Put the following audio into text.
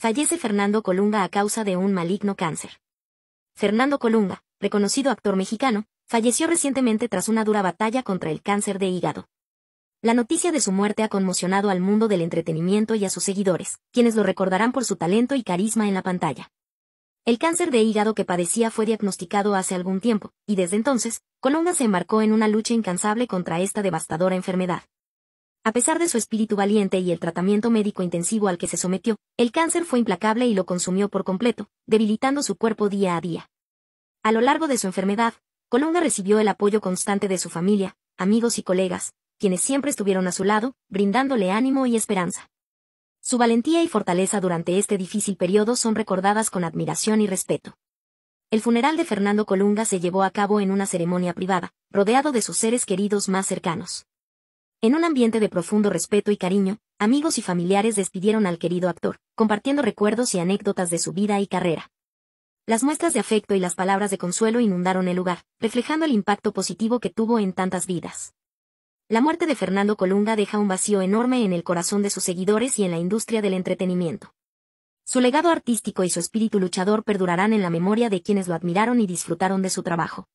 Fallece Fernando Colunga a causa de un maligno cáncer. Fernando Colunga, reconocido actor mexicano, falleció recientemente tras una dura batalla contra el cáncer de hígado. La noticia de su muerte ha conmocionado al mundo del entretenimiento y a sus seguidores, quienes lo recordarán por su talento y carisma en la pantalla. El cáncer de hígado que padecía fue diagnosticado hace algún tiempo, y desde entonces, Colunga se embarcó en una lucha incansable contra esta devastadora enfermedad. A pesar de su espíritu valiente y el tratamiento médico intensivo al que se sometió, el cáncer fue implacable y lo consumió por completo, debilitando su cuerpo día a día. A lo largo de su enfermedad, Colunga recibió el apoyo constante de su familia, amigos y colegas, quienes siempre estuvieron a su lado, brindándole ánimo y esperanza. Su valentía y fortaleza durante este difícil periodo son recordadas con admiración y respeto. El funeral de Fernando Colunga se llevó a cabo en una ceremonia privada, rodeado de sus seres queridos más cercanos. En un ambiente de profundo respeto y cariño, amigos y familiares despidieron al querido actor, compartiendo recuerdos y anécdotas de su vida y carrera. Las muestras de afecto y las palabras de consuelo inundaron el lugar, reflejando el impacto positivo que tuvo en tantas vidas. La muerte de Fernando Colunga deja un vacío enorme en el corazón de sus seguidores y en la industria del entretenimiento. Su legado artístico y su espíritu luchador perdurarán en la memoria de quienes lo admiraron y disfrutaron de su trabajo.